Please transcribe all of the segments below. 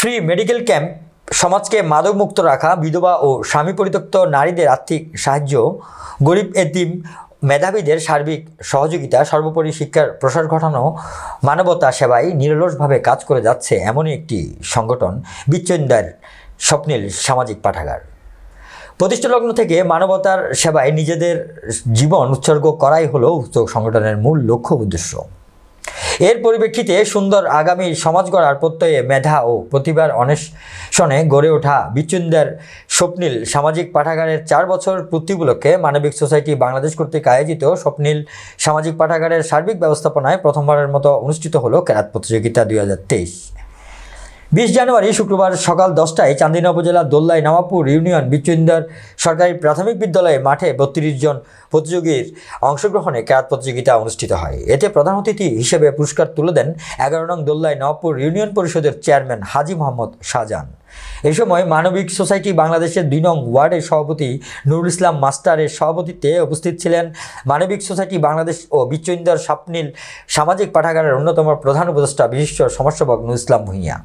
free medical camp সমাজকে মাদকমুক্ত রাখা বিধবা ও স্বামী পরিত্যক্ত নারীদের আর্থিক সাহায্য গরিব এতিম মেধাবীদের সার্বিক সহযোগিতা সর্বোপরি শিক্ষার প্রসার ঘটানো মানবতা সেবায় নিরলসভাবে কাজ করে যাচ্ছে এমনই একটি সংগঠন বিচ্ছন্দার স্বপ্নিল সামাজিক পাঠাগার প্রতিষ্ঠালগ্ন থেকে মানবতার সেবায় নিজেদের জীবন উৎসর্গ করাই হলো উক্ত সংগঠনের মূল লক্ষ্য উদ্দেশ্য এর পরিপ্রেক্ষিতে সুন্দর আগামী সমাজ গড়ার প্রত্যয়ে মেধা ও প্রতিভার অন্বেষণে গড়ে ওঠা বিচুন্দার স্বপ্নীল সামাজিক পাঠাগারের চার বছর পূর্তি উপলক্ষে মানবিক সোসাইটি বাংলাদেশ কর্তৃক আয়োজিত স্বপ্নীল সামাজিক পাঠাগারের সার্বিক ব্যবস্থাপনায় প্রথমবারের মতো অনুষ্ঠিত হলো ক্যারাত প্রতিযোগিতা দুই বিশ জানুয়ারি শুক্রবার সকাল দশটায় চান্দিনা উপজেলার দোল্লাই নামাপুর ইউনিয়ন বিচুইন্দার সরকারি প্রাথমিক বিদ্যালয়ে মাঠে বত্রিশ জন প্রতিযোগীর অংশগ্রহণে ক্যারাত প্রতিযোগিতা অনুষ্ঠিত হয় এতে প্রধান অতিথি হিসেবে পুরস্কার তুলে দেন এগারো নং দোল্লাই নবাবপুর ইউনিয়ন পরিষদের চেয়ারম্যান হাজি মোহাম্মদ শাহজান এ সময় মানবিক সোসাইটি বাংলাদেশের দুই নং ওয়ার্ডের সভাপতি নুরুল ইসলাম মাস্টারের সভাপতিত্বে উপস্থিত ছিলেন মানবিক সোসাইটি বাংলাদেশ ও বিচ্চইন্দার স্বপ্নীল সামাজিক পাঠাগারের অন্যতম প্রধান উপদেষ্টা বিশিষ্ট সমস্যাবক নুরুল ইসলাম ভূঁইয়া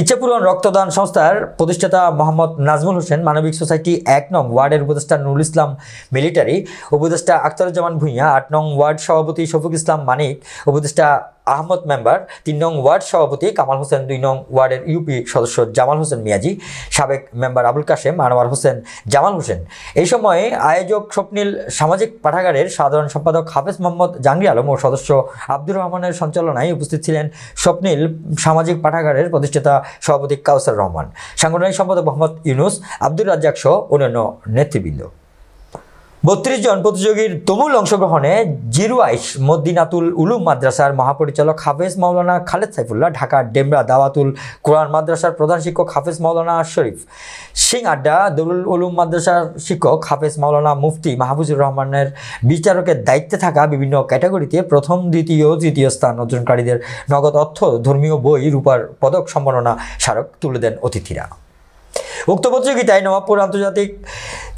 ইচ্ছাপূরণ রক্তদান সংস্থার প্রতিষ্ঠাতা মোহাম্মদ নাজমুল হোসেন মানবিক সোসাইটি এক নং ওয়ার্ডের উপদেষ্টা নুরুল ইসলাম মিলিটারি উপদেষ্টা আখতারুজ্জামান ভূঁইয়া আট নং ওয়ার্ড সভাপতি শফুক ইসলাম মানিক উপদেষ্টা আহমদ মেম্বার তিন নং ওয়ার্ড সভাপতি কামাল হোসেন দুই নং ওয়ার্ডের ইউপি সদস্য জামাল হোসেন মিয়াজি সাবেক মেম্বার আবুল কাশেম আনোয়ার হোসেন জামাল হোসেন এই সময় আয়োজক স্বপ্নীল সামাজিক পাঠাগারের সাধারণ সম্পাদক হাফেজ মোহাম্মদ জাঙ্গি আলম ও সদস্য আব্দুর রহমানের সঞ্চালনায় উপস্থিত ছিলেন স্বপ্নীল সামাজিক পাঠাগারের প্রতিষ্ঠাতা সভাপতি কাউসার রহমান সাংগঠনিক সম্পাদক মোহাম্মদ ইউনুস আব্দুর রাজ্জাক সহ অন্যান্য নেতৃবৃন্দ বত্রিশ জন প্রতিযোগীর তমুল অংশগ্রহণে জিরুয়াইশ মদ্দিনাতুল উলুম মাদ্রাসার মহাপরিচালক হাফেজ মাওলানা খালেদ সাইফুল্লাহ ঢাকার ডেমরা দাওয়াতুল কোরআন মাদ্রাসার প্রধান শিক্ষক হাফেজ মাওলানা শরীফ সিং আড্ডা দরুল উলুম মাদ্রাসার শিক্ষক হাফেজ মাওলানা মুফতি মাহফুজুর রহমানের বিচারকের দায়িত্বে থাকা বিভিন্ন ক্যাটাগরিতে প্রথম দ্বিতীয় তৃতীয় স্থান অর্জনকারীদের নগদ অর্থ ধর্মীয় বই রূপার পদক সম্মাননা স্মারক তুলে দেন অতিথিরা উক্ত প্রতিযোগিতায় নবাবপুর আন্তর্জাতিক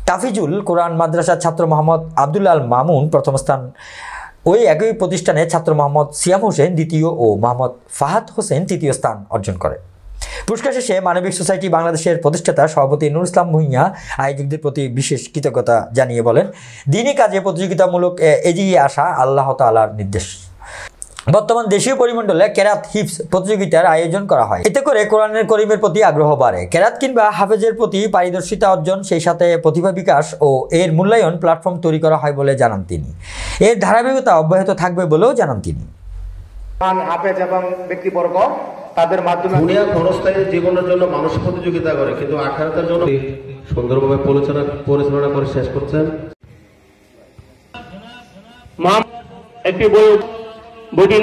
তাফিজুল কোরআন মাদ্রাসার ছাত্র মোহাম্মদ আবদুল্লাল মামুন প্রথম স্থান ওই একই প্রতিষ্ঠানে ছাত্র মোহাম্মদ সিয়াম হোসেন দ্বিতীয় ও মোহাম্মদ ফাহাদ হোসেন তৃতীয় স্থান অর্জন করে পুরস্কার শেষে মানবিক সোসাইটি বাংলাদেশের প্রতিষ্ঠাতা সভাপতি নুর ইসলাম ভুইয়া আয়োজকদের প্রতি বিশেষ কৃতজ্ঞতা জানিয়ে বলেন দিনই কাজে প্রতিযোগিতামূলক এগিয়ে আসা আল্লাহ তালার নির্দেশ বর্তমান দেশীয় পরিমণ্ডলে ক্যারাত হিপস প্রতিযোগিতার আয়োজন করা হয় এতে করে কোরআনের করিমের প্রতি আগ্রহ বাড়ে ক্যারাত কিংবা হাফেজের প্রতি পারিদর্শিতা অর্জন সেই সাথে প্রতিভা বিকাশ ও এর মূল্যায়ন প্ল্যাটফর্ম তৈরি করা হয় বলে জানান তিনি এর ধারাবাহিকতা অব্যাহত থাকবে বলেও জানান তিনি হাফেজ এবং ব্যক্তিবর্গ তাদের মাধ্যমে দুনিয়া ক্ষণস্থায়ী জীবনের জন্য মানুষ প্রতিযোগিতা করে কিন্তু আখারাতের জন্য সুন্দরভাবে পরিচালনা পরিচালনা করে শেষ করছেন একটি বই বডি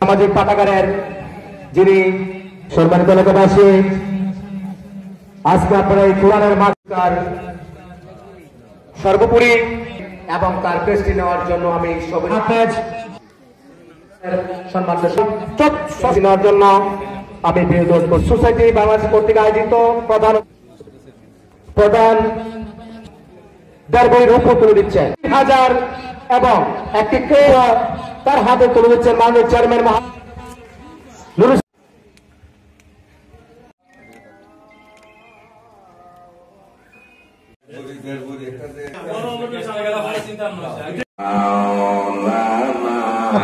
সামাজিক পাঠাগারের যিনি সম্মানিত এলাকাবাসী আজকে আপনারা এই কোরআনের মাস্টার সর্বোপরি এবং তার পেস্টি নেওয়ার জন্য আমি সবাই সম্মান নেওয়ার জন্য আমি সোসাইটি বাংলাদেশ কর্তৃক আয়োজিত প্রধান প্রধান দেড়বড়ির উপর তুলে দিচ্ছেন হাজার এবং একটি তার হাতে তুলে দিচ্ছেন মাননীয় চেয়ারম্যান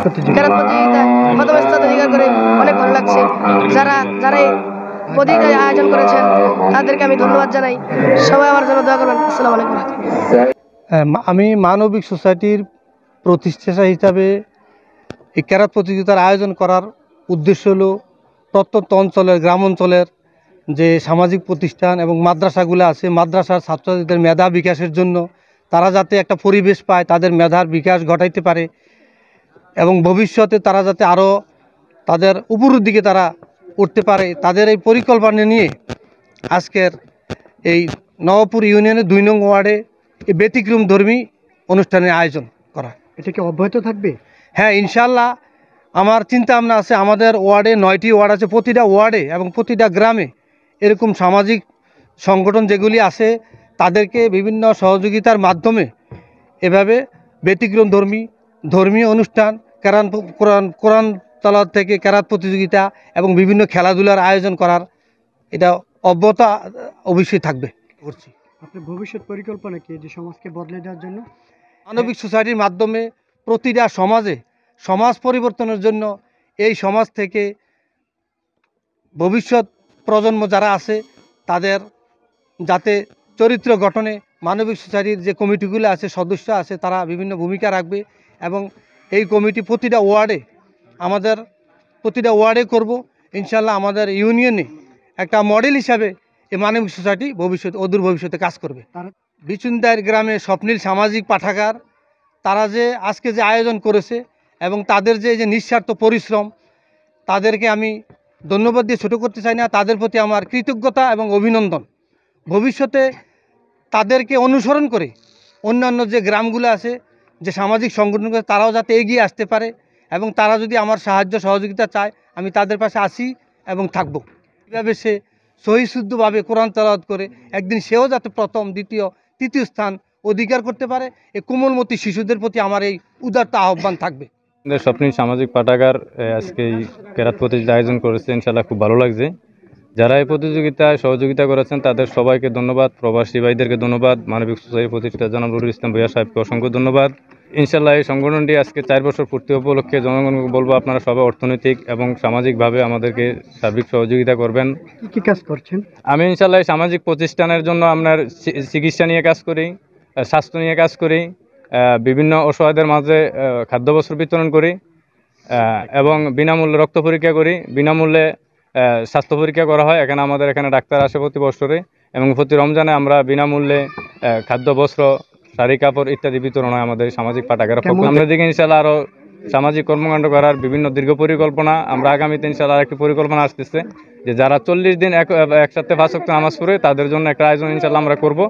প্রতিযোগিতা অনেক ভালো লাগছে যারা যারা প্রদীপ আয়োজন করেছেন তাদেরকে আমি ধন্যবাদ জানাই সবাই আমার জন্য দোয়া করবেন আসসালামু আলাইকুম হ্যাঁ, আমি মানবিক সোসাইটির প্রতিষ্ঠাতা হিসাবে এই ক্যারাত প্রতিযোগিতার আয়োজন করার উদ্দেশ্য হলো প্রত্যন্ত অঞ্চলের গ্রাম অঞ্চলের যে সামাজিক প্রতিষ্ঠান এবং মাদ্রাসাগুলো আছে মাদ্রাসার ছাত্রছাত্রীদের মেধা বিকাশের জন্য তারা যাতে একটা পরিবেশ পায় তাদের মেধার বিকাশ ঘটাইতে পারে এবং ভবিষ্যতে তারা যাতে আরও তাদের উপরের দিকে তারা উঠতে পারে তাদের এই পরিকল্পনা নিয়ে আজকের এই নবপুর ইউনিয়নের দুই নং ওয়ার্ডে ব্যতিক্রম ধর্মী অনুষ্ঠানের আয়োজন করা এটা কি অব্যাহত থাকবে হ্যাঁ ইনশাল্লাহ আমার চিন্তা ভাবনা আছে আমাদের ওয়ার্ডে নয়টি ওয়ার্ড আছে প্রতিটা ওয়ার্ডে এবং প্রতিটা গ্রামে এরকম সামাজিক সংগঠন যেগুলি আছে তাদেরকে বিভিন্ন সহযোগিতার মাধ্যমে এভাবে ব্যতিক্রম ধর্মী ধর্মীয় অনুষ্ঠান কেরান কোরআন কোরআন তলা থেকে ক্যারাত প্রতিযোগিতা এবং বিভিন্ন খেলাধুলার আয়োজন করার এটা অব্যতা অবশ্যই থাকবে করছি আপনার ভবিষ্যৎ পরিকল্পনা কি যে সমাজকে বদলে দেওয়ার জন্য মানবিক সোসাইটির মাধ্যমে প্রতিটা সমাজে সমাজ পরিবর্তনের জন্য এই সমাজ থেকে ভবিষ্যৎ প্রজন্ম যারা আছে তাদের যাতে চরিত্র গঠনে মানবিক সোসাইটির যে কমিটিগুলো আছে সদস্য আছে তারা বিভিন্ন ভূমিকা রাখবে এবং এই কমিটি প্রতিটা ওয়ার্ডে আমাদের প্রতিটা ওয়ার্ডে করব ইনশাল্লাহ আমাদের ইউনিয়নে একটা মডেল হিসাবে এই মানবিক সোসাইটি ভবিষ্যতে অদূর ভবিষ্যতে কাজ করবে বিচুন্দার গ্রামে স্বপ্নীল সামাজিক পাঠাগার তারা যে আজকে যে আয়োজন করেছে এবং তাদের যে যে নিঃস্বার্থ পরিশ্রম তাদেরকে আমি ধন্যবাদ দিয়ে ছোটো করতে চাই না তাদের প্রতি আমার কৃতজ্ঞতা এবং অভিনন্দন ভবিষ্যতে তাদেরকে অনুসরণ করে অন্যান্য যে গ্রামগুলো আছে যে সামাজিক সংগঠনগুলো তারাও যাতে এগিয়ে আসতে পারে এবং তারা যদি আমার সাহায্য সহযোগিতা চায় আমি তাদের পাশে আসি এবং থাকব এভাবে সে সহিশুদ্ধভাবে কোরআন তালাওয়াত করে একদিন সেও যাতে প্রথম দ্বিতীয় তৃতীয় স্থান অধিকার করতে পারে এই কোমলমতি শিশুদের প্রতি আমার এই উদারতা আহ্বান থাকবে স্বপ্নীল সামাজিক পাঠাগার আজকে এই কেরাত প্রতিযোগিতা আয়োজন করেছে ইনশাল্লাহ খুব ভালো লাগছে যারা এই প্রতিযোগিতায় সহযোগিতা করেছেন তাদের সবাইকে ধন্যবাদ প্রবাসী ভাইদেরকে ধন্যবাদ মানবিক সোসাইটি প্রতিষ্ঠা জানাবুল ইসলাম ভৈয়া সাহেবকে অসংখ্য ধন্যবাদ ইনশাল্লাহ এই সংগঠনটি আজকে চার বছর পূর্তি উপলক্ষে জনগণকে বলবো আপনারা সবাই অর্থনৈতিক এবং সামাজিকভাবে আমাদেরকে সার্বিক সহযোগিতা করবেন কী কাজ করছেন আমি ইনশাল্লাহ সামাজিক প্রতিষ্ঠানের জন্য আপনার চিকিৎসা নিয়ে কাজ করি স্বাস্থ্য নিয়ে কাজ করি বিভিন্ন অসহায়দের মাঝে খাদ্যবস্ত্র বিতরণ করি এবং বিনামূল্যে রক্ত পরীক্ষা করি বিনামূল্যে স্বাস্থ্য পরীক্ষা করা হয় এখানে আমাদের এখানে ডাক্তার আসে প্রতি বছরে এবং প্রতি রমজানে আমরা বিনামূল্যে খাদ্যবস্ত্র শাড়ি কাপড় ইত্যাদি বিতরণ হয় আমাদের সামাজিক পাঠাগারের পক্ষ আমরা দিকে ইনশাল্লাহ আরও সামাজিক কর্মকাণ্ড করার বিভিন্ন দীর্ঘ পরিকল্পনা আমরা আগামীতে ইনশাল্লাহ একটি পরিকল্পনা আসতেছে যে যারা চল্লিশ দিন একসাথে ফাঁসক্ত আমার পড়ে তাদের জন্য একটা আয়োজন ইনশাল্লাহ আমরা করব